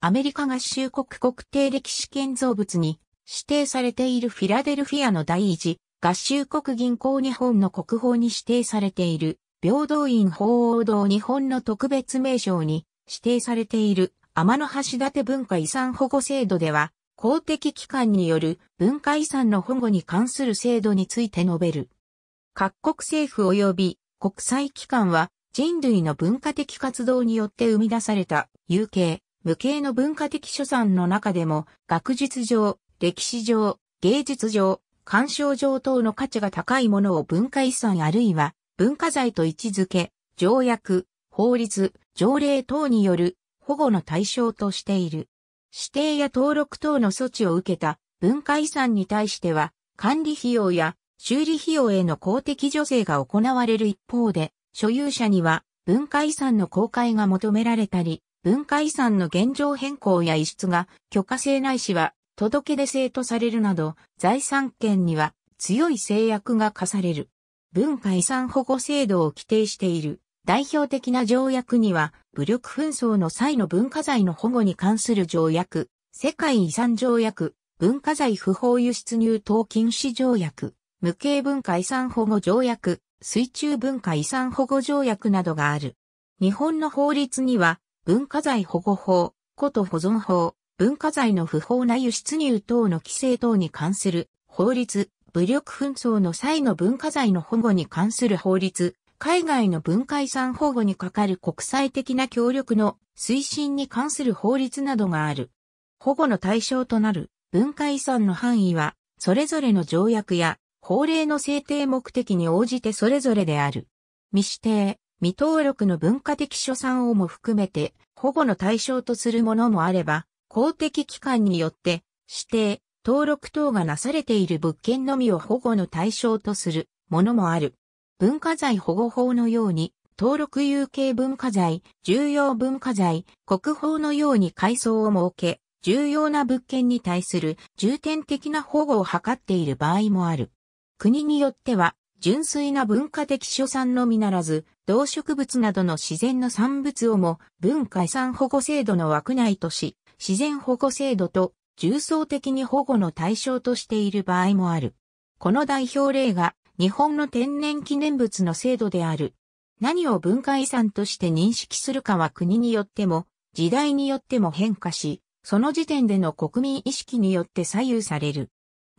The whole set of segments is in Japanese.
アメリカ合衆国国定歴史建造物に指定されているフィラデルフィアの第一合衆国銀行日本の国宝に指定されている平等院鳳凰堂日本の特別名称に指定されている天橋立文化遺産保護制度では公的機関による文化遺産の保護に関する制度について述べる。各国政府及び国際機関は人類の文化的活動によって生み出された有形、無形の文化的所産の中でも、学術上、歴史上、芸術上、鑑賞上等の価値が高いものを文化遺産あるいは文化財と位置づけ、条約、法律、条例等による保護の対象としている。指定や登録等の措置を受けた文化遺産に対しては、管理費用や修理費用への公的助成が行われる一方で、所有者には文化遺産の公開が求められたり、文化遺産の現状変更や遺失が許可制ないしは届け出制とされるなど財産権には強い制約が課される。文化遺産保護制度を規定している代表的な条約には武力紛争の際の文化財の保護に関する条約、世界遺産条約、文化財不法輸出入等禁止条約、無形文化遺産保護条約、水中文化遺産保護条約などがある。日本の法律には文化財保護法、古都保存法、文化財の不法な輸出入等の規制等に関する法律、武力紛争の際の文化財の保護に関する法律、海外の文化遺産保護に係る国際的な協力の推進に関する法律などがある。保護の対象となる文化遺産の範囲は、それぞれの条約や法令の制定目的に応じてそれぞれである。未指定、未登録の文化的書産をも含めて保護の対象とするものもあれば、公的機関によって指定、登録等がなされている物件のみを保護の対象とするものもある。文化財保護法のように、登録有形文化財、重要文化財、国宝のように階層を設け、重要な物件に対する重点的な保護を図っている場合もある。国によっては、純粋な文化的所産のみならず、動植物などの自然の産物をも文化遺産保護制度の枠内とし、自然保護制度と重層的に保護の対象としている場合もある。この代表例が日本の天然記念物の制度である。何を文化遺産として認識するかは国によっても、時代によっても変化し、その時点での国民意識によって左右される。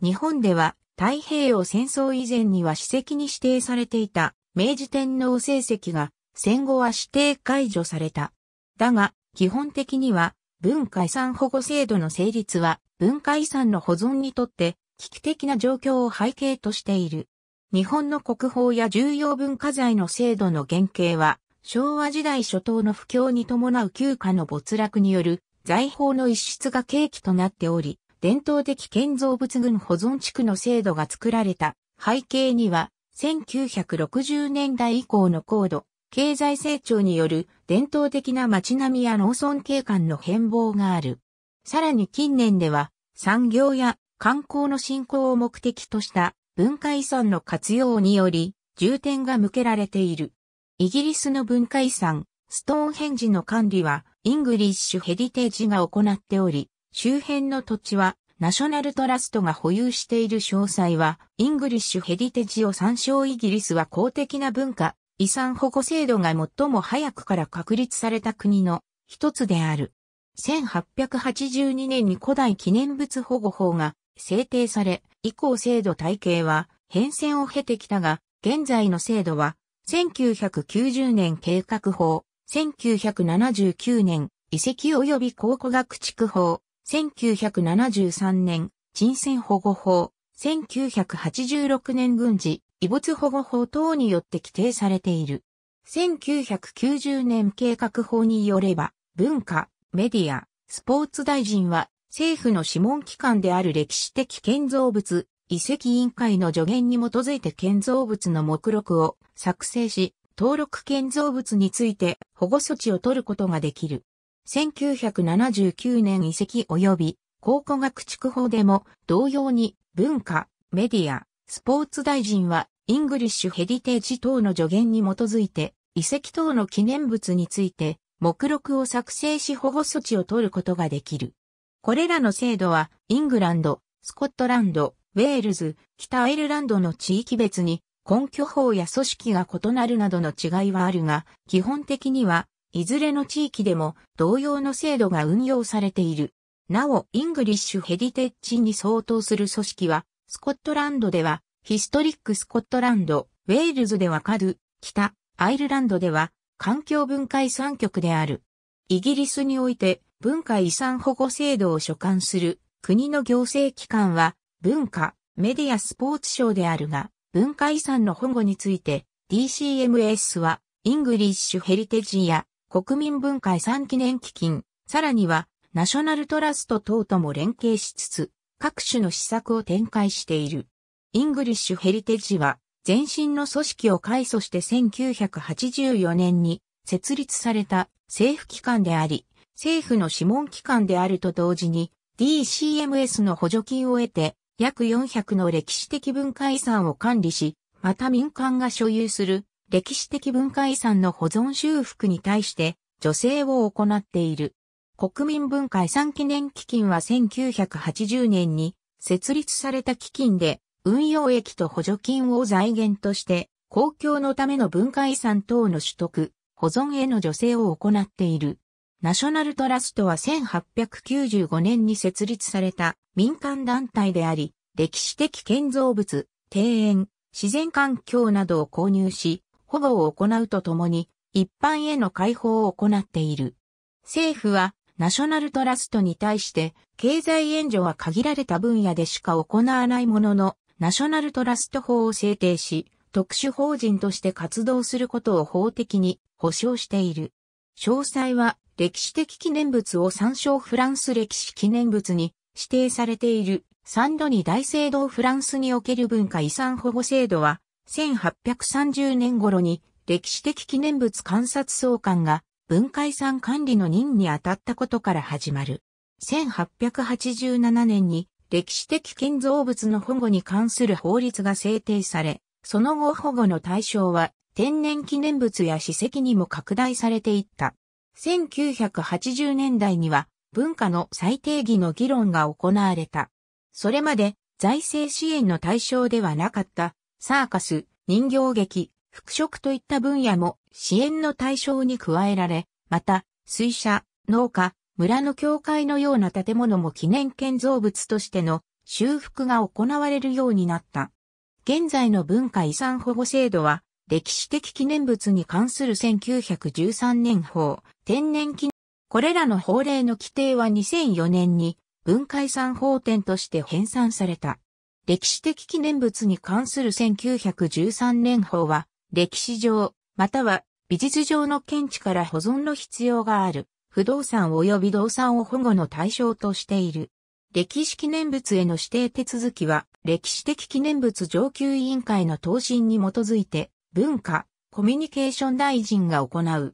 日本では太平洋戦争以前には史跡に指定されていた明治天皇成績が戦後は指定解除された。だが、基本的には文化遺産保護制度の成立は文化遺産の保存にとって危機的な状況を背景としている。日本の国宝や重要文化財の制度の原型は昭和時代初頭の不況に伴う休暇の没落による財宝の一室が契機となっており、伝統的建造物群保存地区の制度が作られた背景には1960年代以降の高度、経済成長による伝統的な街並みや農村景観の変貌がある。さらに近年では産業や観光の振興を目的とした文化遺産の活用により重点が向けられている。イギリスの文化遺産、ストーンヘンジの管理はイングリッシュヘリテージが行っており、周辺の土地はナショナルトラストが保有している詳細は、イングリッシュヘディテジを参照イギリスは公的な文化、遺産保護制度が最も早くから確立された国の一つである。1882年に古代記念物保護法が制定され、以降制度体系は変遷を経てきたが、現在の制度は、1990年計画法、1979年遺跡及び考古学地区法、1973年、人選保護法、1986年軍事、遺物保護法等によって規定されている。1990年計画法によれば、文化、メディア、スポーツ大臣は、政府の諮問機関である歴史的建造物、遺跡委員会の助言に基づいて建造物の目録を作成し、登録建造物について保護措置を取ることができる。1979年遺跡及び考古学筑法でも同様に文化、メディア、スポーツ大臣はイングリッシュヘディテージ等の助言に基づいて遺跡等の記念物について目録を作成し保護措置を取ることができる。これらの制度はイングランド、スコットランド、ウェールズ、北アイルランドの地域別に根拠法や組織が異なるなどの違いはあるが、基本的にはいずれの地域でも同様の制度が運用されている。なお、イングリッシュヘリテッジに相当する組織は、スコットランドでは、ヒストリックスコットランド、ウェールズではカル、北、アイルランドでは、環境文化遺産局である。イギリスにおいて、文化遺産保護制度を所管する、国の行政機関は、文化、メディアスポーツ省であるが、文化遺産の保護について、DCMS は、イングリッシュヘリテジや国民文化遺産記念基金、さらには、ナショナルトラスト等とも連携しつつ、各種の施策を展開している。イングリッシュヘリテージは、前身の組織を改組して1984年に設立された政府機関であり、政府の諮問機関であると同時に DCMS の補助金を得て約400の歴史的文化遺産を管理し、また民間が所有する歴史的文化遺産の保存修復に対して助成を行っている。国民文化遺産記念基金は1980年に設立された基金で運用益と補助金を財源として公共のための文化遺産等の取得、保存への助成を行っている。ナショナルトラストは1895年に設立された民間団体であり、歴史的建造物、庭園、自然環境などを購入し、保護を行うとともに、一般への開放を行っている。政府は、ナショナルトラストに対して、経済援助は限られた分野でしか行わないものの、ナショナルトラスト法を制定し、特殊法人として活動することを法的に保障している。詳細は歴史的記念物を参照フランス歴史記念物に指定されている。ンドニ大聖堂フランスにおける文化遺産保護制度は1830年頃に歴史的記念物観察総監が文化遺産管理の任に当たったことから始まる。1887年に歴史的建造物の保護に関する法律が制定され、その後保護の対象は天然記念物や史跡にも拡大されていった。1980年代には文化の再定義の議論が行われた。それまで財政支援の対象ではなかったサーカス、人形劇、服飾といった分野も支援の対象に加えられ、また、水車、農家、村の教会のような建物も記念建造物としての修復が行われるようになった。現在の文化遺産保護制度は、歴史的記念物に関する1913年法、天然記念、これらの法令の規定は2004年に文化遺産法典として編纂された。歴史的記念物に関する1913年法は、歴史上、または美術上の見地から保存の必要がある、不動産及び動産を保護の対象としている。歴史記念物への指定手続きは、歴史的記念物上級委員会の答申に基づいて、文化、コミュニケーション大臣が行う。指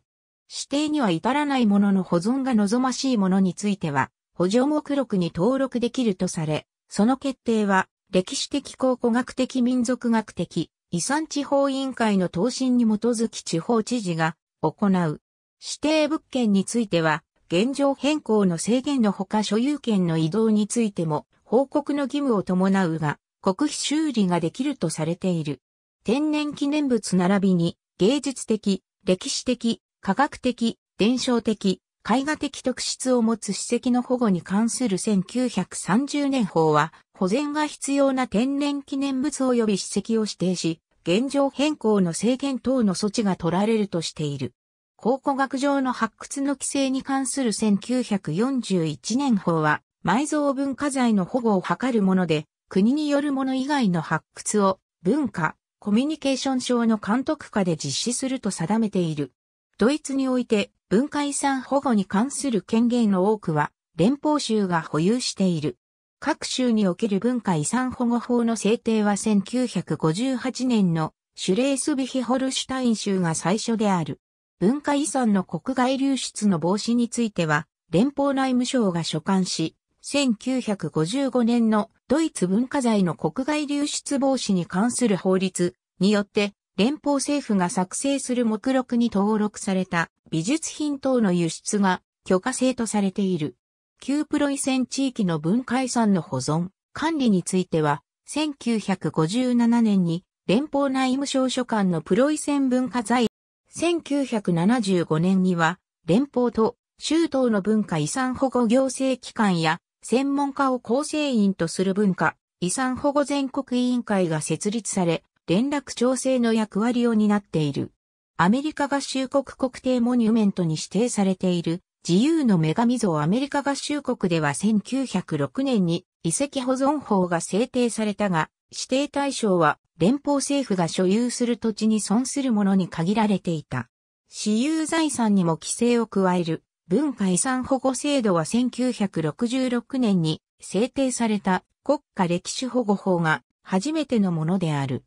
定には至らないものの保存が望ましいものについては、補助目録に登録できるとされ、その決定は歴史的考古学的民族学的遺産地方委員会の答申に基づき地方知事が行う。指定物件については、現状変更の制限のほか所有権の移動についても報告の義務を伴うが、国費修理ができるとされている。天然記念物並びに芸術的、歴史的、科学的、伝承的、絵画的特質を持つ史跡の保護に関する1930年法は保全が必要な天然記念物及び史跡を指定し、現状変更の制限等の措置が取られるとしている。考古学上の発掘の規制に関する1941年法は、埋蔵文化財の保護を図るもので、国によるもの以外の発掘を文化、コミュニケーション省の監督下で実施すると定めている。ドイツにおいて文化遺産保護に関する権限の多くは連邦州が保有している。各州における文化遺産保護法の制定は1958年のシュレースビヒホルシュタイン州が最初である。文化遺産の国外流出の防止については、連邦内務省が所管し、1955年のドイツ文化財の国外流出防止に関する法律によって、連邦政府が作成する目録に登録された美術品等の輸出が許可制とされている。旧プロイセン地域の文化遺産の保存、管理については、1957年に連邦内務省所管のプロイセン文化財、1975年には連邦と州等の文化遺産保護行政機関や専門家を構成員とする文化遺産保護全国委員会が設立され、連絡調整の役割を担っている。アメリカ合衆国国定モニュメントに指定されている自由の女神像アメリカ合衆国では1906年に遺跡保存法が制定されたが、指定対象は連邦政府が所有する土地に損するものに限られていた。私有財産にも規制を加える文化遺産保護制度は1966年に制定された国家歴史保護法が初めてのものである。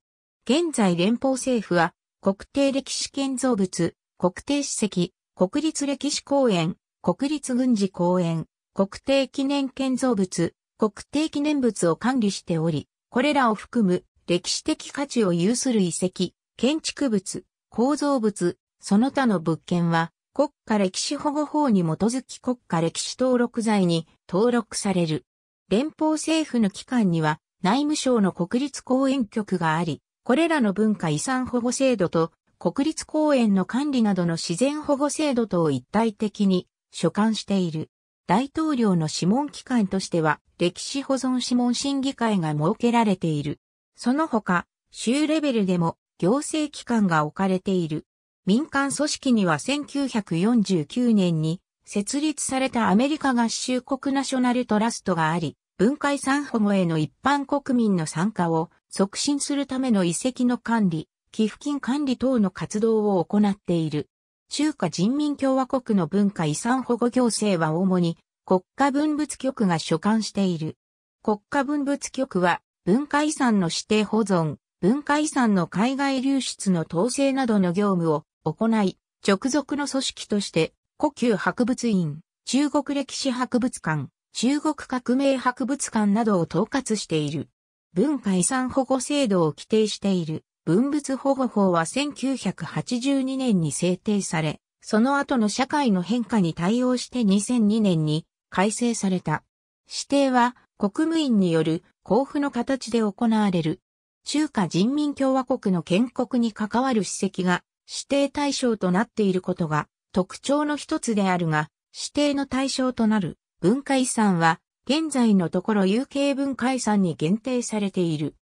現在連邦政府は国定歴史建造物、国定史跡、国立歴史公園、国立軍事公園、国定記念建造物、国定記念物を管理しており、これらを含む歴史的価値を有する遺跡、建築物、構造物、その他の物件は、国家歴史保護法に基づき国家歴史登録財に登録される。連邦政府の機関には内務省の国立公園局があり、これらの文化遺産保護制度と国立公園の管理などの自然保護制度とを一体的に所管している。大統領の諮問機関としては、歴史保存諮問審議会が設けられている。その他、州レベルでも行政機関が置かれている。民間組織には1949年に設立されたアメリカ合衆国ナショナルトラストがあり、文化遺産保護への一般国民の参加を促進するための遺跡の管理、寄付金管理等の活動を行っている。中華人民共和国の文化遺産保護行政は主に国家文物局が所管している。国家文物局は文化遺産の指定保存、文化遺産の海外流出の統制などの業務を行い、直属の組織として故宮博物院、中国歴史博物館、中国革命博物館などを統括している。文化遺産保護制度を規定している文物保護法は1982年に制定され、その後の社会の変化に対応して2002年に改正された。指定は国務院による交付の形で行われる。中華人民共和国の建国に関わる史跡が指定対象となっていることが特徴の一つであるが、指定の対象となる文化遺産は現在のところ有形文化遺産に限定されている。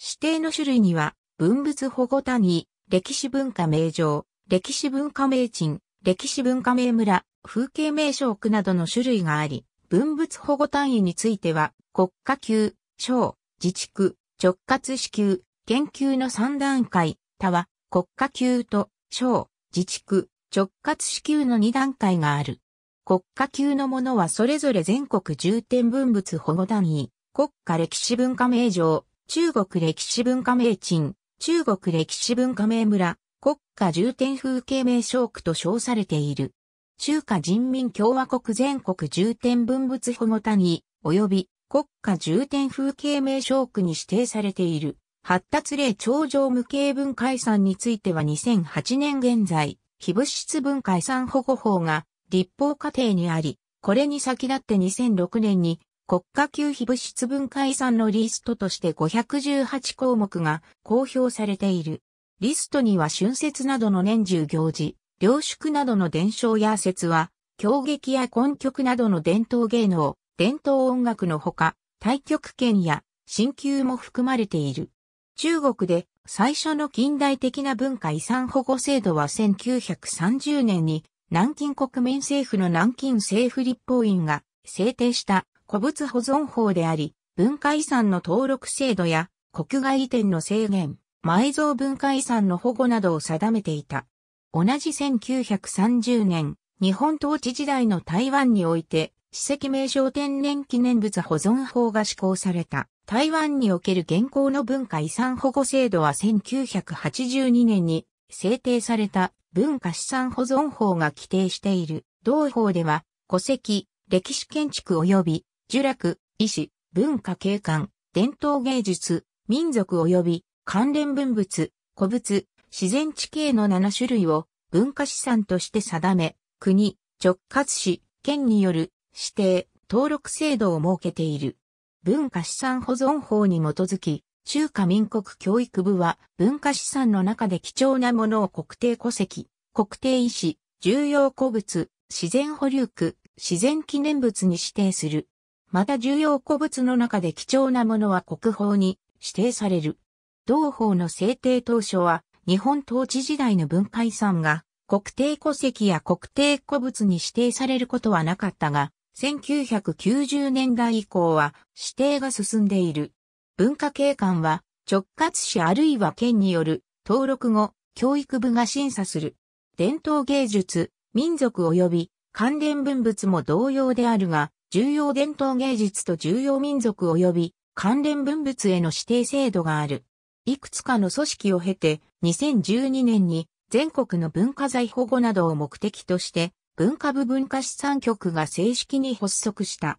指定の種類には文物保護谷、歴史文化名城、歴史文化名鎮、歴史文化名村、風景名所区などの種類があり、文物保護単位については、国家級、省、自治区、直轄支給、研究の3段階、他は国家級と省、自治区、直轄支給の2段階がある。国家級のものはそれぞれ全国重点文物保護単位、国家歴史文化名城、中国歴史文化名鎮、中国歴史文化名村、国家重点風景名勝区と称されている。中華人民共和国全国重点文物保護谷、及び国家重点風景名勝区に指定されている。発達例頂上無形文化遺産については2008年現在、非物質文化遺産保護法が立法過程にあり、これに先立って2006年に国家級非物質文化遺産のリストとして518項目が公表されている。リストには春節などの年中行事、良宿などの伝承や説は、狂劇や根曲などの伝統芸能、伝統音楽のほか、太極拳や新旧も含まれている。中国で最初の近代的な文化遺産保護制度は1930年に南京国民政府の南京政府立法院が制定した古物保存法であり、文化遺産の登録制度や国外移転の制限、埋蔵文化遺産の保護などを定めていた。同じ1930年、日本統治時代の台湾において、史跡名称天然記念物保存法が施行された。台湾における現行の文化遺産保護制度は1982年に制定された文化資産保存法が規定している。同法では、戸籍、歴史建築及び呪楽、医師、文化景観、伝統芸術、民族及び関連文物、古物、自然地形の7種類を文化資産として定め、国、直轄市、県による指定、登録制度を設けている。文化資産保存法に基づき、中華民国教育部は文化資産の中で貴重なものを国定戸籍、国定遺址、重要古物、自然保留区、自然記念物に指定する。また重要古物の中で貴重なものは国宝に指定される。同法の制定当初は、日本統治時代の文化遺産が国定戸籍や国定古物に指定されることはなかったが、1990年代以降は指定が進んでいる。文化景観は直轄市あるいは県による登録後、教育部が審査する。伝統芸術、民族及び関連文物も同様であるが、重要伝統芸術と重要民族及び関連文物への指定制度がある。いくつかの組織を経て、2012年に全国の文化財保護などを目的として、文化部文化資産局が正式に発足した。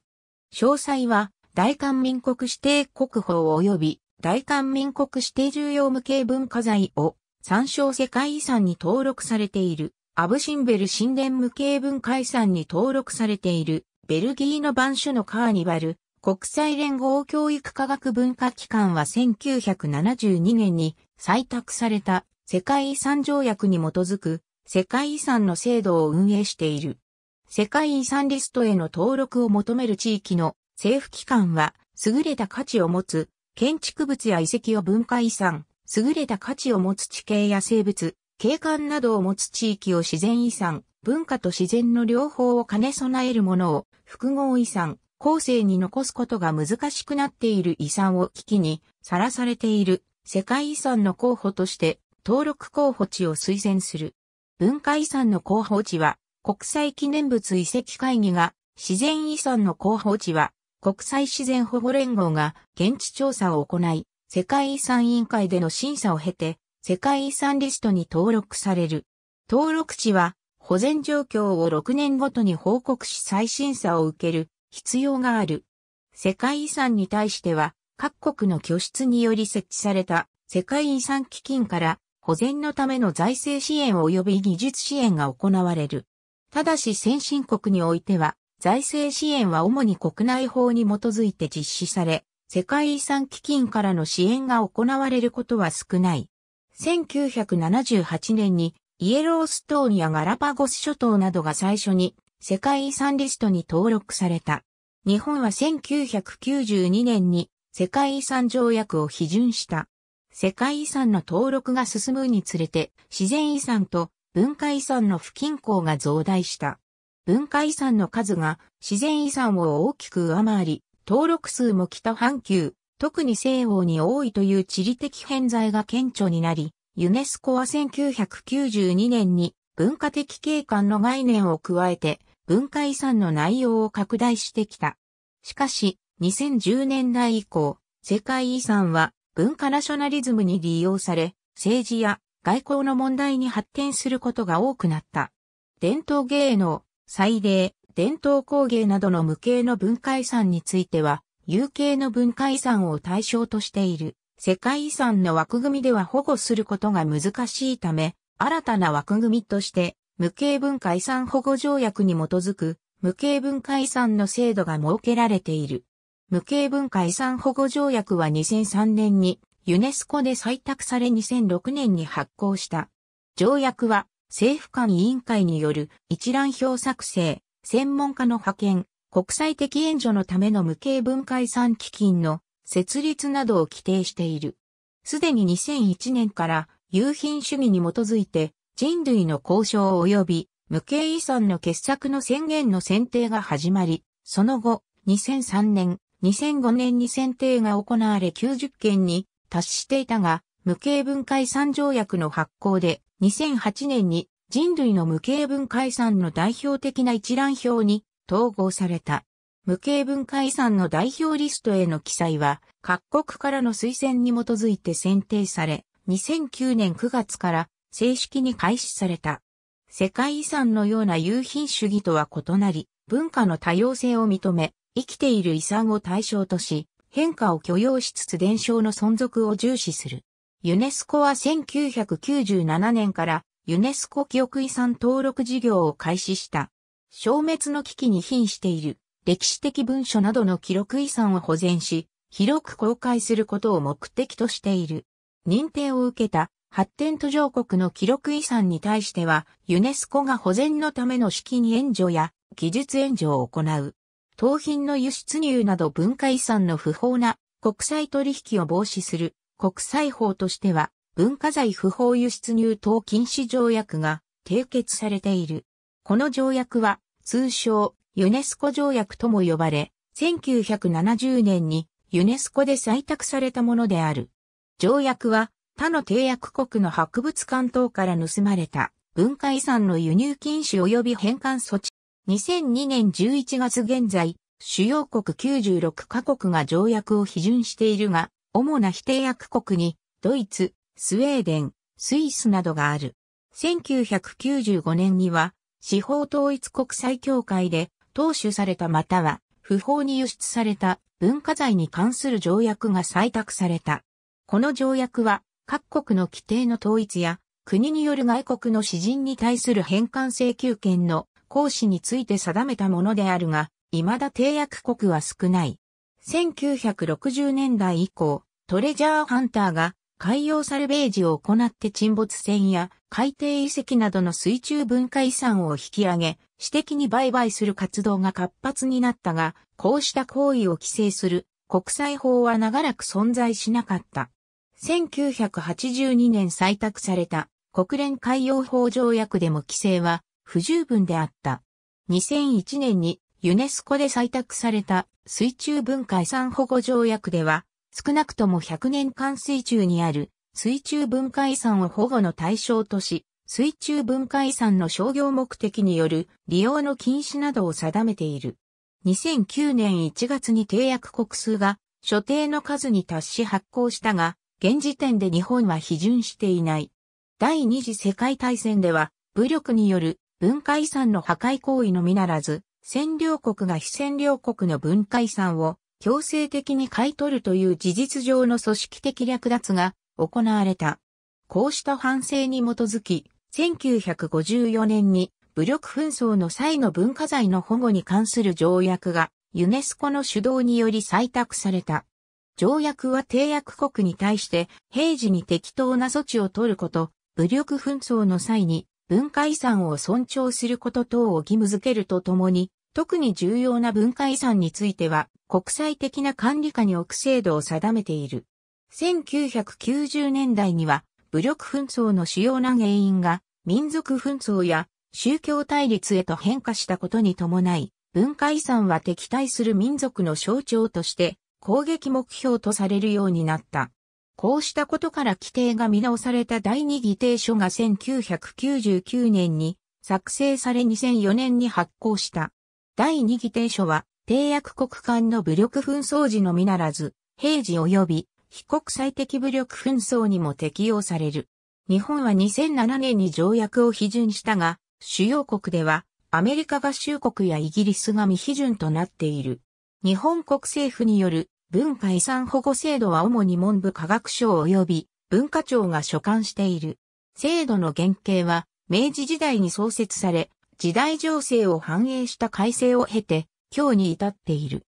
詳細は、大韓民国指定国宝及び大韓民国指定重要無形文化財を参照世界遺産に登録されている、アブシンベル神殿無形文化遺産に登録されている、ベルギーの番ンのカーニバル、国際連合教育科学文化機関は1972年に採択された世界遺産条約に基づく世界遺産の制度を運営している。世界遺産リストへの登録を求める地域の政府機関は優れた価値を持つ建築物や遺跡を文化遺産、優れた価値を持つ地形や生物、景観などを持つ地域を自然遺産、文化と自然の両方を兼ね備えるものを複合遺産、後世に残すことが難しくなっている遺産を危機にさらされている世界遺産の候補として登録候補地を推薦する。文化遺産の候補地は国際記念物遺跡会議が、自然遺産の候補地は国際自然保護連合が現地調査を行い、世界遺産委員会での審査を経て世界遺産リストに登録される。登録地は保全状況を6年ごとに報告し再審査を受ける必要がある。世界遺産に対しては、各国の拠出により設置された世界遺産基金から保全のための財政支援及び技術支援が行われる。ただし先進国においては、財政支援は主に国内法に基づいて実施され、世界遺産基金からの支援が行われることは少ない。1978年にイエローストーンやガラパゴス諸島などが最初に世界遺産リストに登録された。日本は1992年に世界遺産条約を批准した。世界遺産の登録が進むにつれて自然遺産と文化遺産の不均衡が増大した。文化遺産の数が自然遺産を大きく上回り、登録数も北半球、特に西欧に多いという地理的偏在が顕著になり、ユネスコは1992年に文化的景観の概念を加えて文化遺産の内容を拡大してきた。しかし、2010年代以降、世界遺産は文化ナショナリズムに利用され、政治や外交の問題に発展することが多くなった。伝統芸能、祭礼、伝統工芸などの無形の文化遺産については、有形の文化遺産を対象としている。世界遺産の枠組みでは保護することが難しいため、新たな枠組みとして、無形文化遺産保護条約に基づく、無形文化遺産の制度が設けられている。無形文化遺産保護条約は2003年にユネスコで採択され2006年に発行した。条約は政府間委員会による一覧表作成、専門家の派遣、国際的援助のための無形文化遺産基金の設立などを規定している。すでに2001年から有品主義に基づいて人類の交渉及び無形遺産の傑作の宣言の選定が始まり、その後、2003年、2005年に選定が行われ90件に達していたが、無形文化遺産条約の発行で、2008年に人類の無形文化遺産の代表的な一覧表に統合された。無形文化遺産の代表リストへの記載は、各国からの推薦に基づいて選定され、2009年9月から正式に開始された。世界遺産のような有品主義とは異なり、文化の多様性を認め、生きている遺産を対象とし、変化を許容しつつ伝承の存続を重視する。ユネスコは1997年からユネスコ記憶遺産登録事業を開始した。消滅の危機に瀕している歴史的文書などの記録遺産を保全し、広く公開することを目的としている。認定を受けた発展途上国の記録遺産に対しては、ユネスコが保全のための資金援助や技術援助を行う。盗品の輸出入など文化遺産の不法な国際取引を防止する国際法としては、文化財不法輸出入等禁止条約が締結されている。この条約は、通称ユネスコ条約とも呼ばれ、1970年にユネスコで採択されたものである。条約は他の締約国の博物館等から盗まれた文化遺産の輸入禁止及び返還措置。2002年11月現在、主要国96カ国が条約を批准しているが、主な非締約国にドイツ、スウェーデン、スイスなどがある。1995年には、司法統一国際協会で投手されたまたは不法に輸出された文化財に関する条約が採択された。この条約は各国の規定の統一や国による外国の詩人に対する返還請求権の行使について定めたものであるが、未だ締約国は少ない。1960年代以降、トレジャーハンターが海洋サルベージを行って沈没船や海底遺跡などの水中文化遺産を引き上げ、私的に売買する活動が活発になったが、こうした行為を規制する国際法は長らく存在しなかった。1982年採択された国連海洋法条約でも規制は不十分であった。2001年にユネスコで採択された水中文化遺産保護条約では少なくとも100年間水中にある水中文化遺産を保護の対象とし、水中文化遺産の商業目的による利用の禁止などを定めている。2009年1月に定約国数が所定の数に達し発行したが、現時点で日本は批准していない。第二次世界大戦では、武力による文化遺産の破壊行為のみならず、占領国が非占領国の文化遺産を強制的に買い取るという事実上の組織的略奪が行われた。こうした反省に基づき、1954年に武力紛争の際の文化財の保護に関する条約がユネスコの主導により採択された。条約は締約国に対して平時に適当な措置を取ること、武力紛争の際に文化遺産を尊重すること等を義務づけるとともに、特に重要な文化遺産については国際的な管理下に置く制度を定めている。1990年代には武力紛争の主要な原因が民族紛争や宗教対立へと変化したことに伴い、文化遺産は敵対する民族の象徴として攻撃目標とされるようになった。こうしたことから規定が見直された第二議定書が1999年に作成され2004年に発行した。第二議定書は、締約国間の武力紛争時のみならず、平時及び非国際的武力紛争にも適用される。日本は2007年に条約を批准したが、主要国ではアメリカ合衆国やイギリスが未批准となっている。日本国政府による文化遺産保護制度は主に文部科学省及び文化庁が所管している。制度の原型は明治時代に創設され、時代情勢を反映した改正を経て、今日に至っている。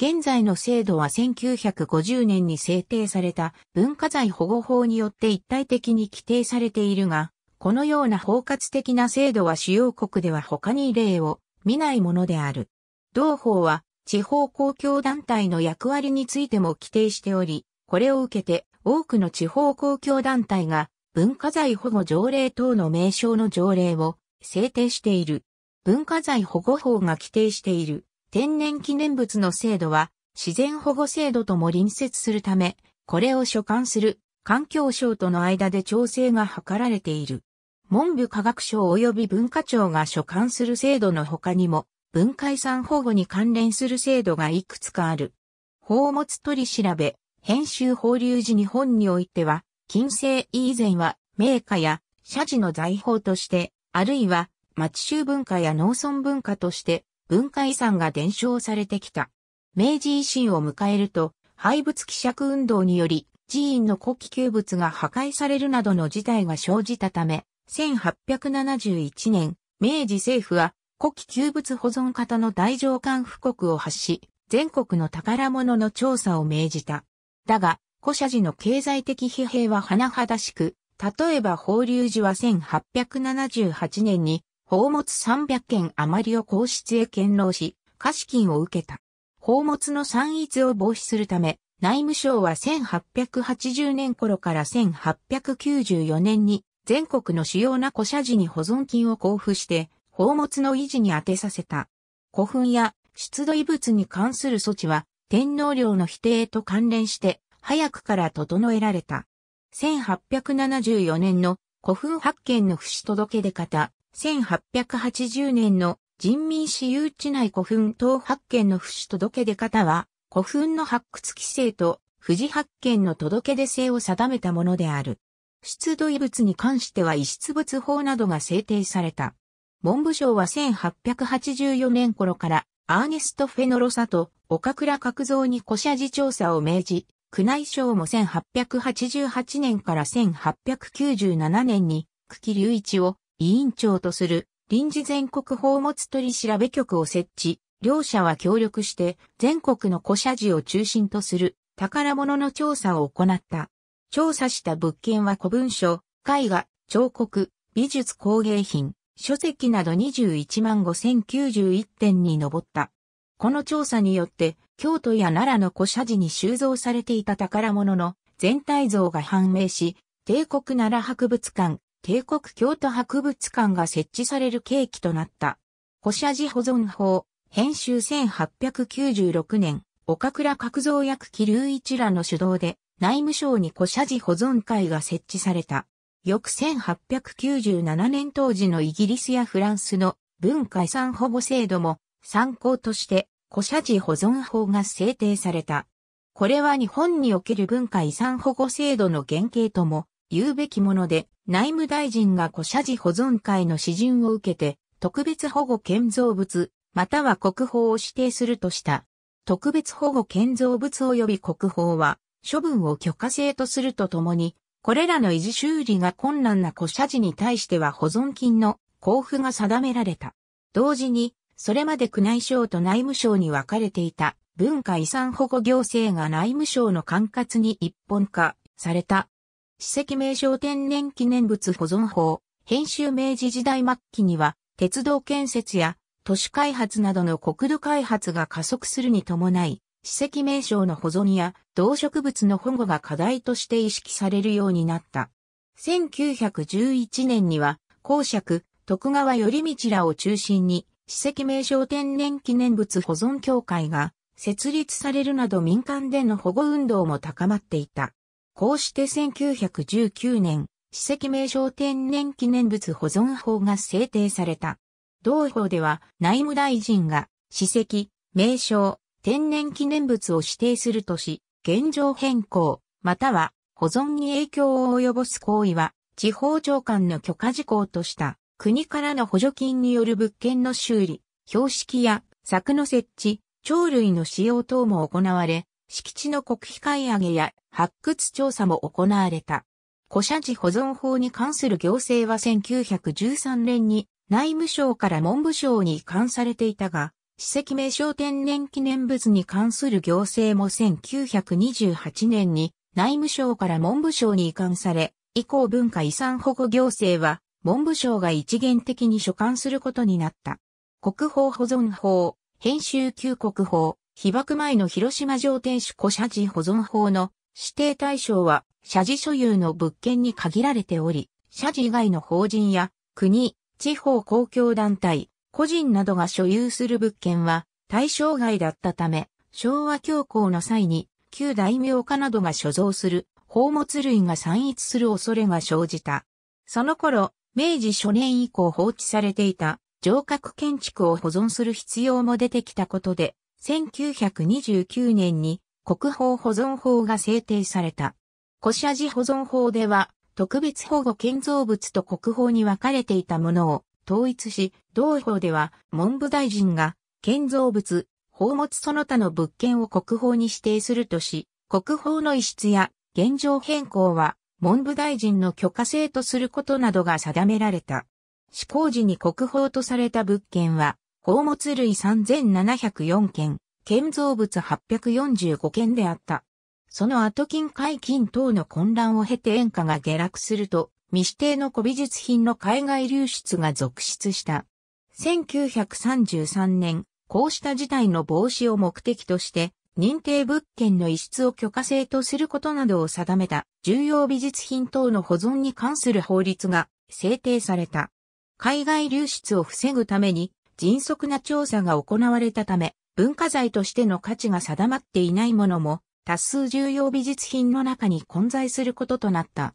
現在の制度は1950年に制定された文化財保護法によって一体的に規定されているが、このような包括的な制度は主要国では他に例を見ないものである。同法は地方公共団体の役割についても規定しており、これを受けて多くの地方公共団体が文化財保護条例等の名称の条例を制定している。文化財保護法が規定している天然記念物の制度は自然保護制度とも隣接するため、これを所管する環境省との間で調整が図られている。文部科学省及び文化庁が所管する制度の他にも、文化遺産保護に関連する制度がいくつかある。宝物取り調べ、編集放流時日本においては、近世以前は、名家や社寺の財宝として、あるいは町州文化や農村文化として、文化遺産が伝承されてきた。明治維新を迎えると、廃仏希釈運動により、寺院の古希旧物が破壊されるなどの事態が生じたため、1871年、明治政府は古希旧物保存型の大上官布告を発し、全国の宝物の調査を命じた。だが、古社寺の経済的疲弊は甚だしく、例えば法隆寺は1878年に宝物300件余りを皇室へ献納し、貸金を受けた。宝物の散逸を防止するため、内務省は1880年頃から1894年に全国の主要な古社寺に保存金を交付して、宝物の維持に充てさせた。古墳や出土遺物に関する措置は、天皇陵の否定と関連して、早くから整えられた。1874年の古墳発見の不死届出方、1880年の人民私有地内古墳等発見の不死届出方は、古墳の発掘規制と富士発見の届出制を定めたものである。出土遺物に関しては遺失物法などが制定された。文部省は1884年頃からアーネスト・フェノロサと岡倉角蔵に古社寺調査を命じ、宮内省も1888年から1897年に久喜隆一を委員長とする臨時全国宝物取調べ局を設置。両者は協力して全国の古社寺を中心とする宝物の調査を行った。調査した物件は古文書、絵画、彫刻、美術工芸品、書籍など21万5091点に上った。この調査によって、京都や奈良の古社寺に収蔵されていた宝物の全体像が判明し、帝国奈良博物館、帝国京都博物館が設置される契機となった。古写寺保存法、編集1896年、岡倉角造役気流一らの主導で、内務省に古写寺保存会が設置された。翌1897年当時のイギリスやフランスの文化遺産保護制度も参考として古写寺保存法が制定された。これは日本における文化遺産保護制度の原型とも言うべきもので、内務大臣が古社寺保存会の指順を受けて、特別保護建造物、または国宝を指定するとした。特別保護建造物及び国宝は、処分を許可制とするとともに、これらの維持修理が困難な古社寺に対しては保存金の交付が定められた。同時に、それまで宮内省と内務省に分かれていた文化遺産保護行政が内務省の管轄に一本化された。史跡名称天然記念物保存法、編集明治時代末期には、鉄道建設や都市開発などの国土開発が加速するに伴い、史跡名称の保存や動植物の保護が課題として意識されるようになった。1911年には、公爵、徳川頼道らを中心に、史跡名称天然記念物保存協会が設立されるなど民間での保護運動も高まっていた。こうして1919年、史跡名称天然記念物保存法が制定された。同法では内務大臣が史跡、名称、天然記念物を指定するとし、現状変更、または保存に影響を及ぼす行為は地方長官の許可事項とした国からの補助金による物件の修理、標識や柵の設置、鳥類の使用等も行われ、敷地の国費買い上げや発掘調査も行われた。古社地保存法に関する行政は1913年に内務省から文部省に移管されていたが、史跡名称天然記念物に関する行政も1928年に内務省から文部省に移管され、以降文化遺産保護行政は文部省が一元的に所管することになった。国宝保存法、編集旧国法、被爆前の広島城天守古社寺保存法の指定対象は、社寺所有の物件に限られており、社寺以外の法人や国、地方公共団体、個人などが所有する物件は対象外だったため、昭和恐慌の際に旧大名家などが所蔵する宝物類が散逸する恐れが生じた。その頃、明治初年以降放置されていた城郭建築を保存する必要も出てきたことで、1929年に国宝保存法が制定された。古社寺保存法では、特別保護建造物と国宝に分かれていたものを統一し、同法では文部大臣が建造物、宝物その他の物件を国宝に指定するとし、国宝の遺失や現状変更は文部大臣の許可制とすることなどが定められた。施行時に国宝とされた物件は宝物類3704件、建造物845件であった。その後金解禁等の混乱を経て円価が下落すると、未指定の古美術品の海外流出が続出した。1933年、こうした事態の防止を目的として、認定物件の遺失を許可制とすることなどを定めた重要美術品等の保存に関する法律が制定された。海外流出を防ぐために迅速な調査が行われたため、文化財としての価値が定まっていないものも、多数重要美術品の中に混在することとなった。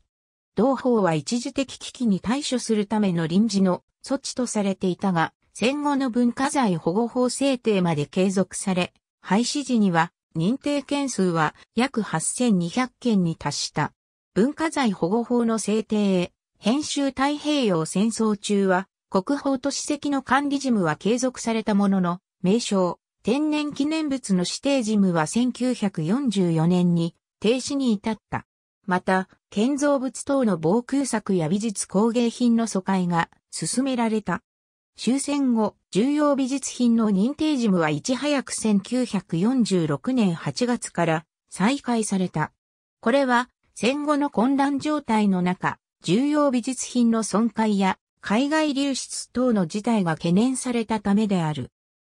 同法は一時的危機に対処するための臨時の措置とされていたが、戦後の文化財保護法制定まで継続され、廃止時には認定件数は約8200件に達した。文化財保護法の制定へ、編集太平洋戦争中は国宝と史跡の管理事務は継続されたものの、名称、天然記念物の指定事務は1944年に停止に至った。また、建造物等の防空策や美術工芸品の疎開が進められた。終戦後、重要美術品の認定事務はいち早く1946年8月から再開された。これは戦後の混乱状態の中、重要美術品の損壊や海外流出等の事態が懸念されたためである。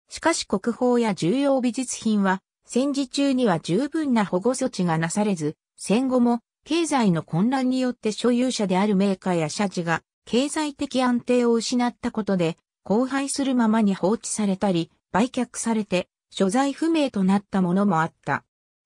しかし国宝や重要美術品は戦時中には十分な保護措置がなされず、戦後も経済の混乱によって所有者であるメーカーや社事が経済的安定を失ったことで、荒廃するままに放置されたり、売却されて、所在不明となったものもあった。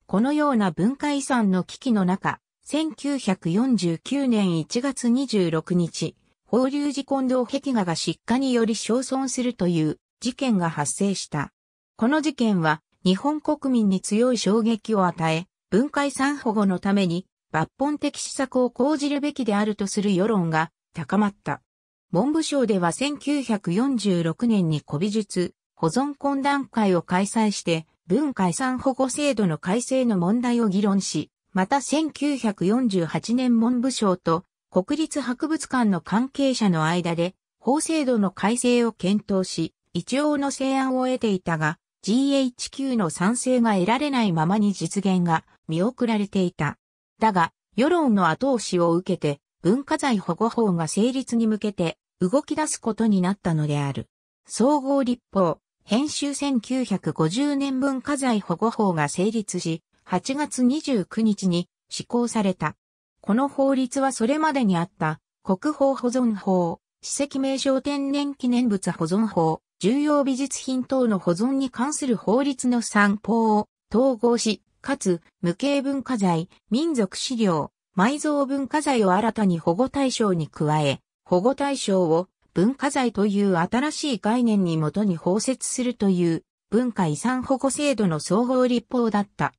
このような文化遺産の危機の中、1949年1月26日、法隆寺近藤壁画が失火により焼損するという事件が発生した。この事件は日本国民に強い衝撃を与え、文化遺産保護のために抜本的施策を講じるべきであるとする世論が高まった。文部省では1946年に古美術保存懇談会を開催して文化遺産保護制度の改正の問題を議論し、また1948年文部省と国立博物館の関係者の間で法制度の改正を検討し、一応の成案を得ていたが、GHQ の賛成が得られないままに実現が見送られていた。だが、世論の後押しを受けて、文化財保護法が成立に向けて動き出すことになったのである。総合立法、編集1950年文化財保護法が成立し、8月29日に施行された。この法律はそれまでにあった国宝保存法、史跡名称天然記念物保存法、重要美術品等の保存に関する法律の参法を統合し、かつ無形文化財、民族資料、埋蔵文化財を新たに保護対象に加え、保護対象を文化財という新しい概念に基に包摂するという文化遺産保護制度の総合立法だった。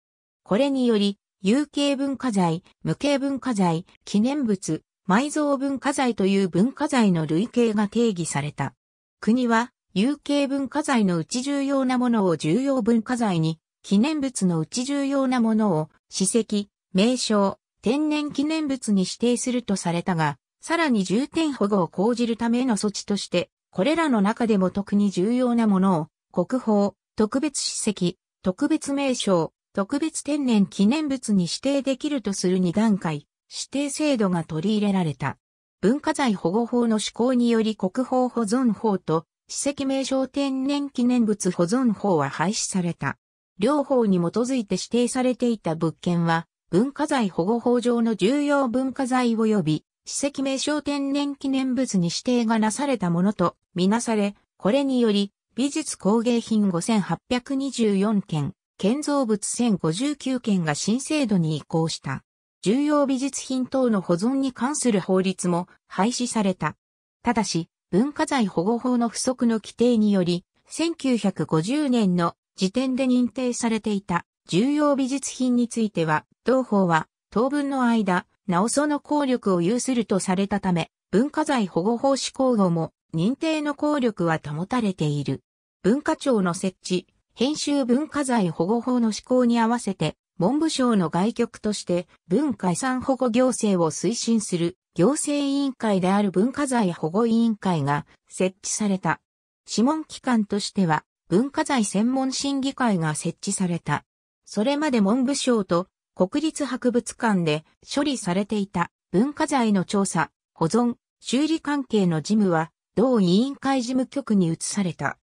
これにより、有形文化財、無形文化財、記念物、埋蔵文化財という文化財の類型が定義された。国は、有形文化財のうち重要なものを重要文化財に、記念物のうち重要なものを、史跡、名称、天然記念物に指定するとされたが、さらに重点保護を講じるための措置として、これらの中でも特に重要なものを、国宝、特別史跡、特別名称、特別天然記念物に指定できるとする2段階、指定制度が取り入れられた。文化財保護法の施行により国宝保存法と史跡名称天然記念物保存法は廃止された。両方に基づいて指定されていた物件は、文化財保護法上の重要文化財及び、史跡名称天然記念物に指定がなされたものとみなされ、これにより、美術工芸品5824件、建造物1059件が新制度に移行した。重要美術品等の保存に関する法律も廃止された。ただし、文化財保護法の不足の規定により、1950年の時点で認定されていた重要美術品については、同法は当分の間、なおその効力を有するとされたため、文化財保護法施行後も認定の効力は保たれている。文化庁の設置、編集文化財保護法の施行に合わせて、文部省の外局として文化遺産保護行政を推進する行政委員会である文化財保護委員会が設置された。諮問機関としては文化財専門審議会が設置された。それまで文部省と国立博物館で処理されていた文化財の調査、保存、修理関係の事務は同委員会事務局に移された。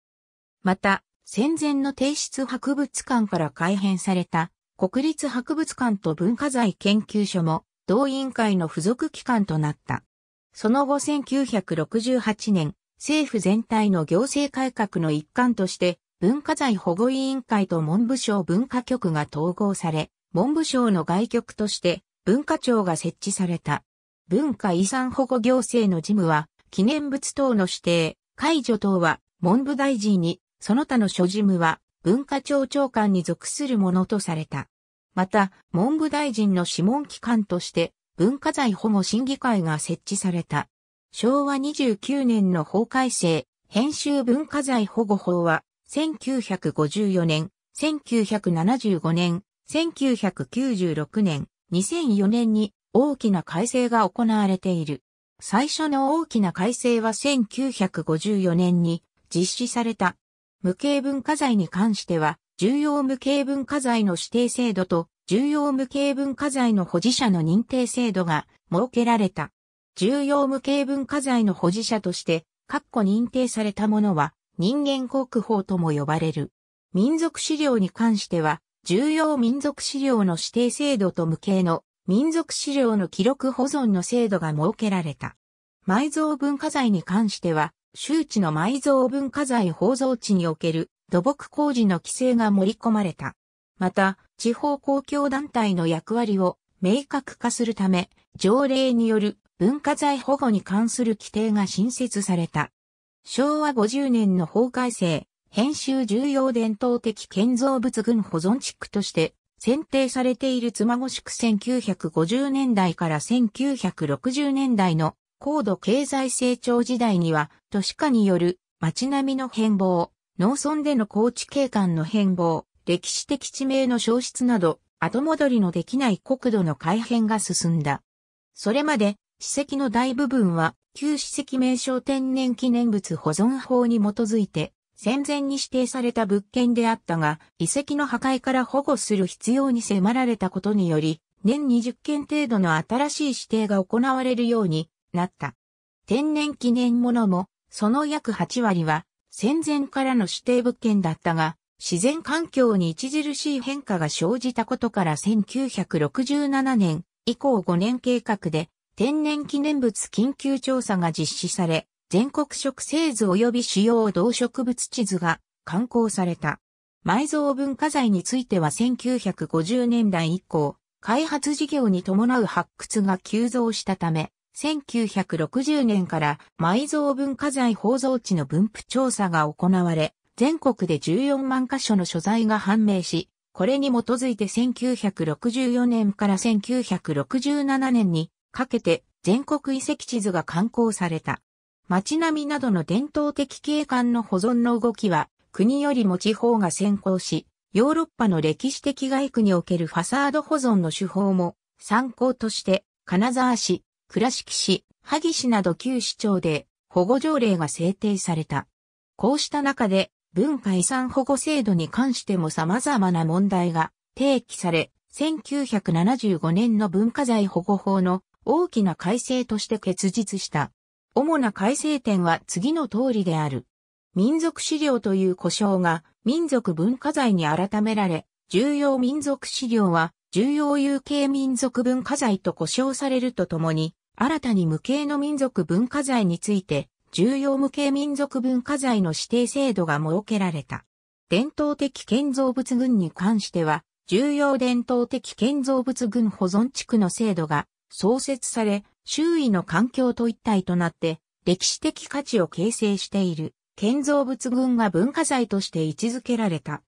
また、戦前の帝室博物館から改編された国立博物館と文化財研究所も同委員会の付属機関となった。その後1968年、政府全体の行政改革の一環として、文化財保護委員会と文部省文化局が統合され、文部省の外局として文化庁が設置された。文化遺産保護行政の事務は、記念物等の指定、解除等は文部大臣にその他の諸事務は文化庁長官に属するものとされた。また、文部大臣の諮問機関として文化財保護審議会が設置された。昭和29年の法改正、編集文化財保護法は、1954年、1975年、1996年、2004年に大きな改正が行われている。最初の大きな改正は1954年に実施された無形文化財に関しては、重要無形文化財の指定制度と、重要無形文化財の保持者の認定制度が設けられた。重要無形文化財の保持者として、確固認定されたものは、人間国宝とも呼ばれる。民族資料に関しては、重要民族資料の指定制度と無形の民族資料の記録保存の制度が設けられた。埋蔵文化財に関しては、周知の埋蔵文化財宝蔵地における土木工事の規制が盛り込まれた。また、地方公共団体の役割を明確化するため、条例による文化財保護に関する規定が新設された。昭和50年の法改正、編集重要伝統的建造物群保存地区として選定されている妻籠宿1950年代から1960年代の高度経済成長時代には都市化による街並みの変貌、農村での高地景観の変貌、歴史的地名の消失など、後戻りのできない国土の改変が進んだ。それまで、史跡の大部分は、旧史跡名称天然記念物保存法に基づいて、戦前に指定された物件であったが、遺跡の破壊から保護する必要に迫られたことにより、年20件程度の新しい指定が行われるようになった。天然記念物も、その約8割は、戦前からの指定物件だったが、自然環境に著しい変化が生じたことから1967年以降5年計画で天然記念物緊急調査が実施され、全国植生図及び主要動植物地図が刊行された。埋蔵文化財については1950年代以降、開発事業に伴う発掘が急増したため、1960年から埋蔵文化財宝蔵地の分布調査が行われ、全国で14万箇所の所在が判明し、これに基づいて1964年から1967年にかけて全国遺跡地図が刊行された。街並みなどの伝統的景観の保存の動きは国よりも地方が先行し、ヨーロッパの歴史的外区におけるファサード保存の手法も参考として金沢市、倉敷市、萩市など旧市町で保護条例が制定された。こうした中で文化遺産保護制度に関しても様々な問題が提起され、1975年の文化財保護法の大きな改正として結実した。主な改正点は次の通りである。民族資料という呼称が民族文化財に改められ、重要民族資料は重要有形民族文化財と呼称されるとともに、新たに無形の民族文化財について、重要無形民族文化財の指定制度が設けられた。伝統的建造物群に関しては、重要伝統的建造物群保存地区の制度が創設され、周囲の環境と一体となって、歴史的価値を形成している建造物群が文化財として位置づけられた。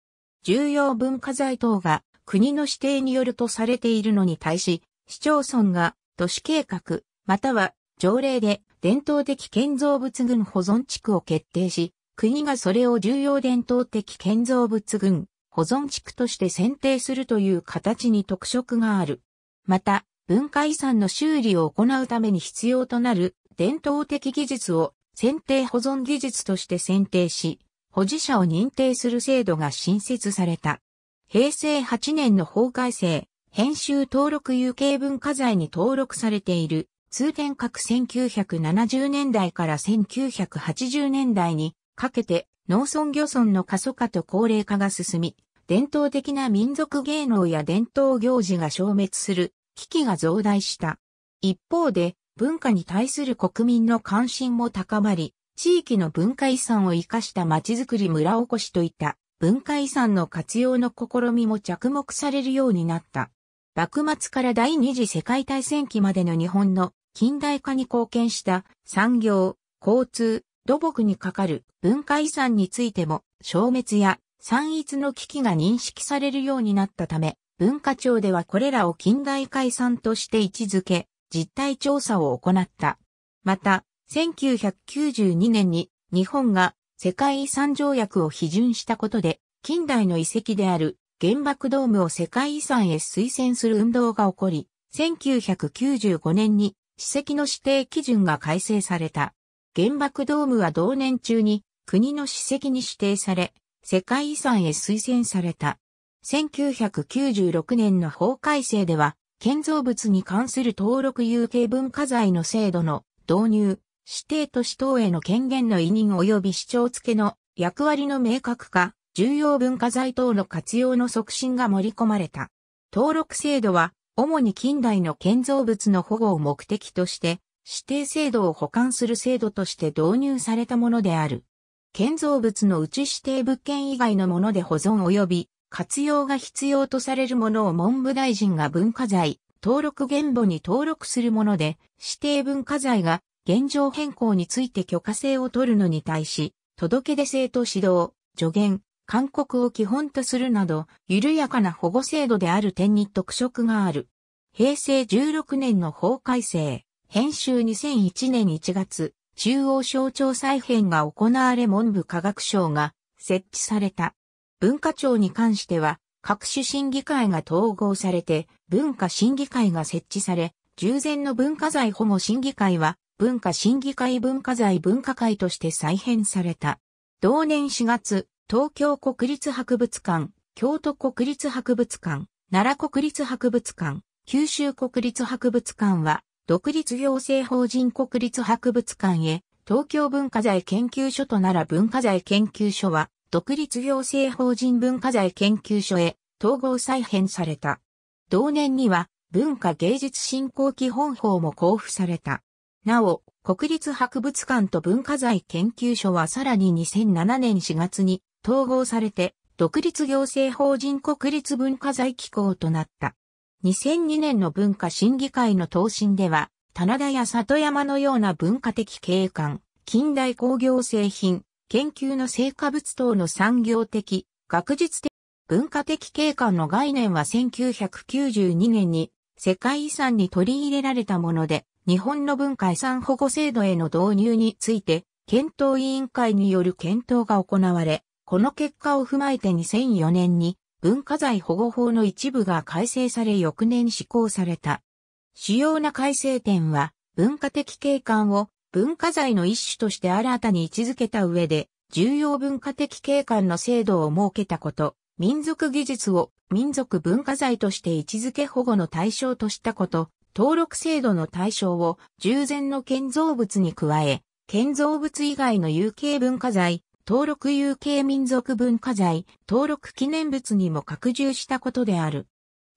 重要文化財等が国の指定によるとされているのに対し、市町村が都市計画、または条例で伝統的建造物群保存地区を決定し、国がそれを重要伝統的建造物群保存地区として選定するという形に特色がある。また、文化遺産の修理を行うために必要となる伝統的技術を選定保存技術として選定し、保持者を認定する制度が新設された。平成8年の法改正、編集登録有形文化財に登録されている、通天閣1970年代から1980年代にかけて農村漁村の過疎化と高齢化が進み、伝統的な民族芸能や伝統行事が消滅する危機が増大した。一方で文化に対する国民の関心も高まり、地域の文化遺産を生かした街づくり村おこしといった文化遺産の活用の試みも着目されるようになった。幕末から第二次世界大戦期までの日本の近代化に貢献した産業、交通、土木にかかる文化遺産についても消滅や散逸の危機が認識されるようになったため、文化庁ではこれらを近代化遺産として位置づけ、実態調査を行った。また、1992年に日本が世界遺産条約を批准したことで、近代の遺跡である原爆ドームを世界遺産へ推薦する運動が起こり、1995年に史跡の指定基準が改正された。原爆ドームは同年中に国の史跡に指定され、世界遺産へ推薦された。1996年の法改正では、建造物に関する登録有形文化財の制度の導入、指定都市等への権限の委任及び市長付けの役割の明確化、重要文化財等の活用の促進が盛り込まれた。登録制度は、主に近代の建造物の保護を目的として、指定制度を保管する制度として導入されたものである。建造物のうち指定物件以外のもので保存及び活用が必要とされるものを文部大臣が文化財、登録原簿に登録するもので、指定文化財が現状変更について許可制を取るのに対し、届け出制と指導、助言、勧告を基本とするなど、緩やかな保護制度である点に特色がある。平成16年の法改正、編集2001年1月、中央省庁再編が行われ文部科学省が設置された。文化庁に関しては、各種審議会が統合されて、文化審議会が設置され、従前の文化財保護審議会は文化審議会文化財文化会として再編された。同年4月、東京国立博物館、京都国立博物館、奈良国立博物館、九州国立博物館は、独立行政法人国立博物館へ、東京文化財研究所と奈良文化財研究所は、独立行政法人文化財研究所へ、統合再編された。同年には、文化芸術振興基本法も交付された。なお、国立博物館と文化財研究所はさらに2007年4月に統合されて、独立行政法人国立文化財機構となった。2002年の文化審議会の答申では、棚田や里山のような文化的景観、近代工業製品、研究の成果物等の産業的、学術的、文化的景観の概念は1992年に世界遺産に取り入れられたもので、日本の文化遺産保護制度への導入について、検討委員会による検討が行われ、この結果を踏まえて2004年に文化財保護法の一部が改正され翌年施行された。主要な改正点は、文化的景観を文化財の一種として新たに位置づけた上で、重要文化的景観の制度を設けたこと、民族技術を民族文化財として位置づけ保護の対象としたこと、登録制度の対象を従前の建造物に加え、建造物以外の有形文化財、登録有形民族文化財、登録記念物にも拡充したことである。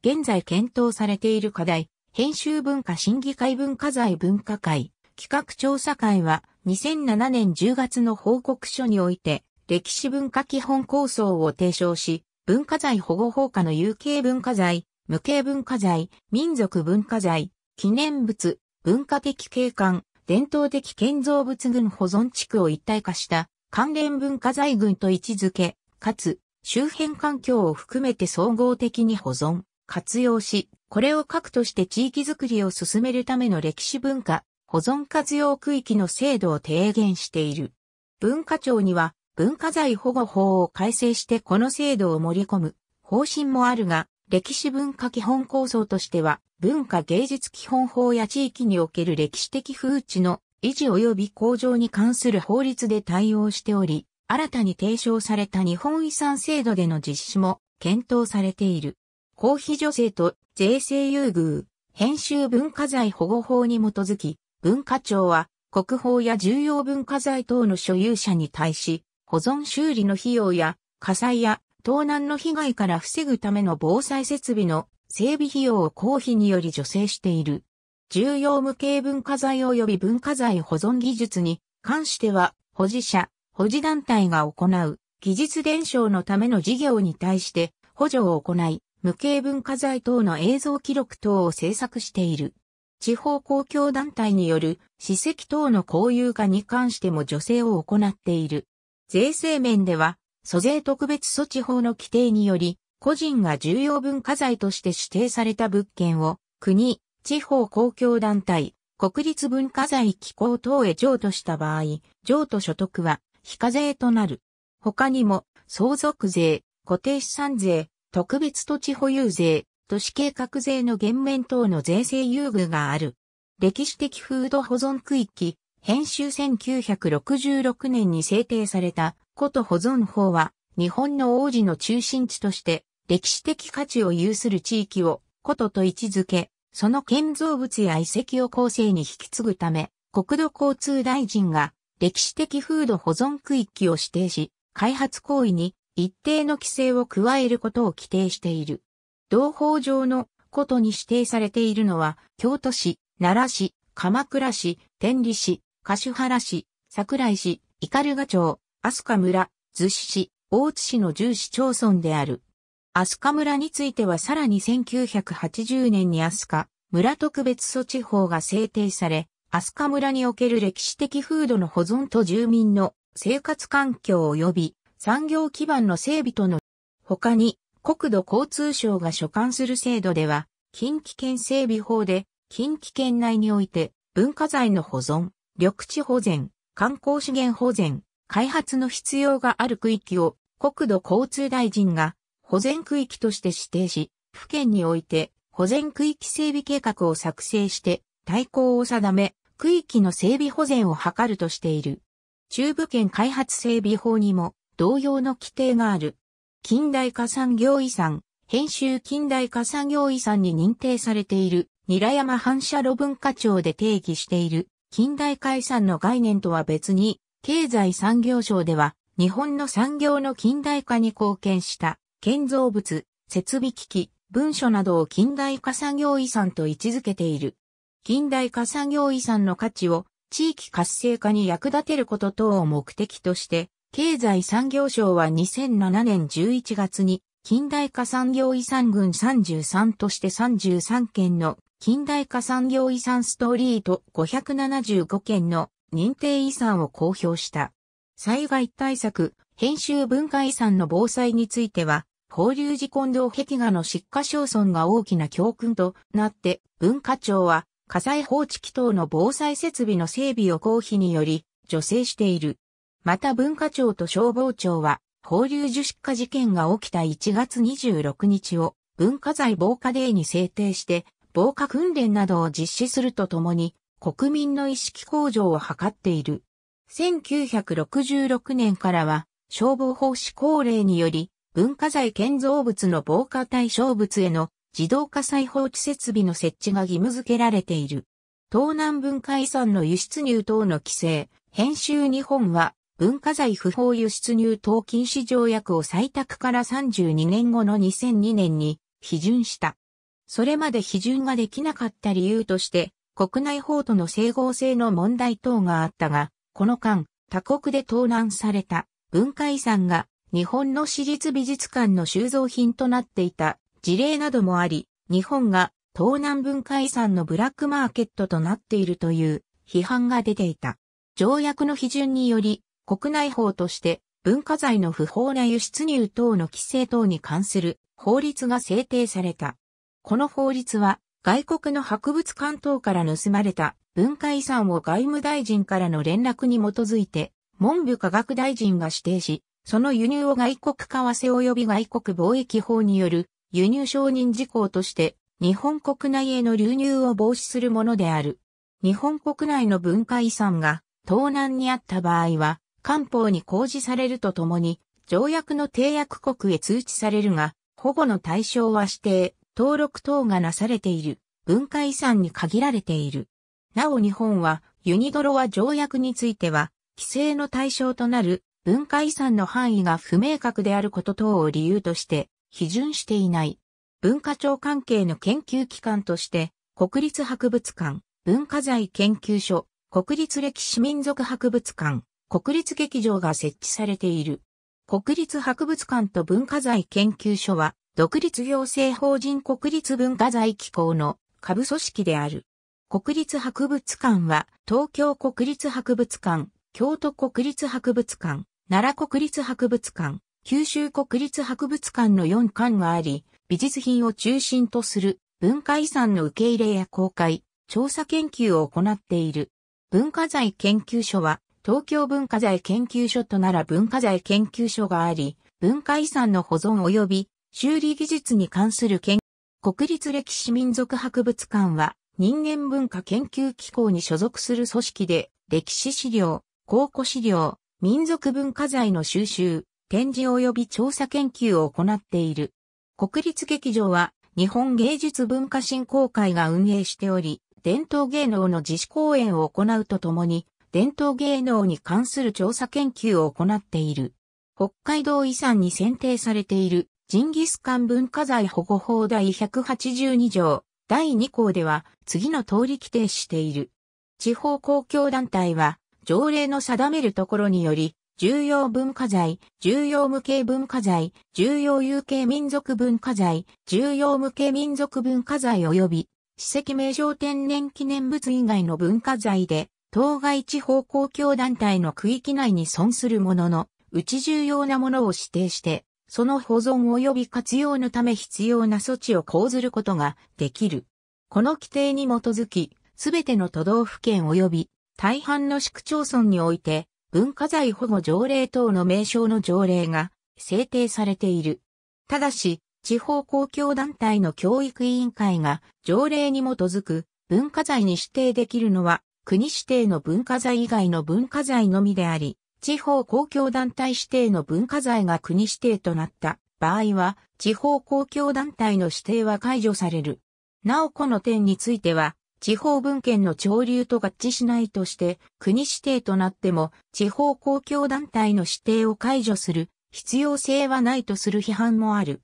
現在検討されている課題、編集文化審議会文化財文化会、企画調査会は2007年10月の報告書において、歴史文化基本構想を提唱し、文化財保護法下の有形文化財、無形文化財、民族文化財、記念物、文化的景観、伝統的建造物群保存地区を一体化した関連文化財群と位置づけ、かつ周辺環境を含めて総合的に保存、活用し、これを核として地域づくりを進めるための歴史文化、保存活用区域の制度を提言している。文化庁には文化財保護法を改正してこの制度を盛り込む方針もあるが、歴史文化基本構想としては、文化芸術基本法や地域における歴史的風知の維持及び向上に関する法律で対応しており、新たに提唱された日本遺産制度での実施も検討されている。公費助成と税制優遇、編集文化財保護法に基づき、文化庁は国宝や重要文化財等の所有者に対し、保存修理の費用や火災や盗難の被害から防ぐための防災設備の整備費用を公費により助成している。重要無形文化財及び文化財保存技術に関しては、保持者、保持団体が行う技術伝承のための事業に対して補助を行い、無形文化財等の映像記録等を制作している。地方公共団体による史跡等の公有化に関しても助成を行っている。税制面では、租税特別措置法の規定により、個人が重要文化財として指定された物件を、国、地方公共団体、国立文化財機構等へ譲渡した場合、譲渡所得は非課税となる。他にも、相続税、固定資産税、特別土地保有税、都市計画税の減免等の税制優遇がある。歴史的風土保存区域、編集1966年に制定された古都保存法は、日本の王子の中心地として、歴史的価値を有する地域を、古都と位置づけ、その建造物や遺跡を後世に引き継ぐため、国土交通大臣が、歴史的風土保存区域を指定し、開発行為に一定の規制を加えることを規定している。同法上のことに指定されているのは、京都市、奈良市、鎌倉市、天理市、橿原市、桜井市、斑鳩町、飛鳥村、逗子市、大津市の1市町村である。飛鳥村についてはさらに1980年に飛鳥村特別措置法が制定され、飛鳥村における歴史的風土の保存と住民の生活環境及び産業基盤の整備との他に国土交通省が所管する制度では、近畿圏整備法で近畿圏内において文化財の保存、緑地保全、観光資源保全、開発の必要がある区域を国土交通大臣が保全区域として指定し、府県において保全区域整備計画を作成して対抗を定め、区域の整備保全を図るとしている。中部圏開発整備法にも同様の規定がある。近代化産業遺産、編集近代化産業遺産に認定されている、韮山反射炉文化庁で定義している、近代化遺産の概念とは別に、経済産業省では、日本の産業の近代化に貢献した、建造物、設備機器、文書などを近代化産業遺産と位置づけている。近代化産業遺産の価値を地域活性化に役立てること等を目的として、経済産業省は2007年11月に近代化産業遺産群33として33件の近代化産業遺産ストリート575件の認定遺産を公表した。災害対策、編集文化遺産の防災については、法隆寺近道壁画の失火焼損が大きな教訓となって、文化庁は火災放置機等の防災設備の整備を公費により助成している。また文化庁と消防庁は、法隆寺失火事件が起きた1月26日を文化財防火デーに制定して、防火訓練などを実施するとともに、国民の意識向上を図っている。1966年からは消防法施行令により文化財建造物の防火対象物への自動火災放置設備の設置が義務付けられている。東南文化遺産の輸出入等の規制、編集日本は文化財不法輸出入等禁止条約を採択から32年後の2002年に批准した。それまで批准ができなかった理由として、国内法との整合性の問題等があったが、この間、他国で盗難された文化遺産が日本の私立美術館の収蔵品となっていた事例などもあり、日本が東南文化遺産のブラックマーケットとなっているという批判が出ていた。条約の批准により、国内法として文化財の不法な輸出入等の規制等に関する法律が制定された。この法律は外国の博物館等から盗まれた文化遺産を外務大臣からの連絡に基づいて、文部科学大臣が指定し、その輸入を外国為替及び外国貿易法による輸入承認事項として、日本国内への流入を防止するものである。日本国内の文化遺産が盗難にあった場合は、官報に公示されるとともに、条約の締約国へ通知されるが、保護の対象は指定、登録等がなされている文化遺産に限られている。なお日本はユニドロワ条約については、規制の対象となる文化遺産の範囲が不明確であること等を理由として批准していない。文化庁関係の研究機関として、国立博物館、文化財研究所、国立歴史民族博物館、国立劇場が設置されている。国立博物館と文化財研究所は、独立行政法人国立文化財機構の下部組織である。国立博物館は、東京国立博物館、京都国立博物館、奈良国立博物館、九州国立博物館の4館があり、美術品を中心とする文化遺産の受け入れや公開、調査研究を行っている。文化財研究所は、東京文化財研究所と奈良文化財研究所があり、文化遺産の保存及び修理技術に関する研国立歴史民族博物館は人間文化研究機構に所属する組織で歴史資料、考古資料、民族文化財の収集、展示及び調査研究を行っている。国立劇場は日本芸術文化振興会が運営しており、伝統芸能の自主公演を行うとともに、伝統芸能に関する調査研究を行っている。北海道遺産に選定されているジンギスカン文化財保護法第182条第2項では次の通り規定している。地方公共団体は条例の定めるところにより重要文化財、重要無形文化財、重要有形民族文化財、重要無形民族文化財及び、史跡名称天然記念物以外の文化財で、当該地方公共団体の区域内に存するものの、うち重要なものを指定して、その保存及び活用のため必要な措置を講ずることができる。この規定に基づき、すべての都道府県及び大半の市区町村において、文化財保護条例等の名称の条例が制定されている。ただし、地方公共団体の教育委員会が条例に基づく文化財に指定できるのは国指定の文化財以外の文化財のみであり、地方公共団体指定の文化財が国指定となった場合は、地方公共団体の指定は解除される。なおこの点については、地方文献の潮流と合致しないとして、国指定となっても、地方公共団体の指定を解除する必要性はないとする批判もある。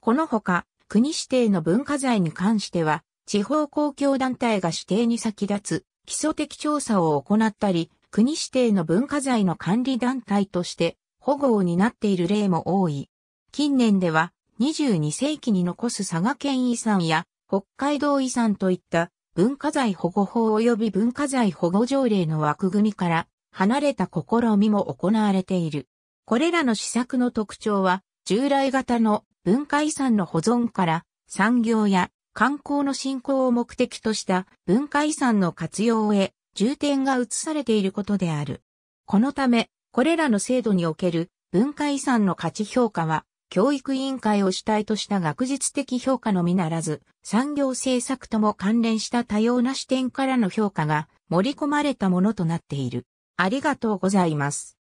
このほか、国指定の文化財に関しては、地方公共団体が指定に先立つ基礎的調査を行ったり、国指定の文化財の管理団体として保護を担っている例も多い。近年では22世紀に残す佐賀県遺産や北海道遺産といった文化財保護法及び文化財保護条例の枠組みから離れた試みも行われている。これらの施策の特徴は従来型の文化遺産の保存から産業や観光の振興を目的とした文化遺産の活用へ重点が移されていることである。このため、これらの制度における文化遺産の価値評価は、教育委員会を主体とした学術的評価のみならず、産業政策とも関連した多様な視点からの評価が盛り込まれたものとなっている。ありがとうございます。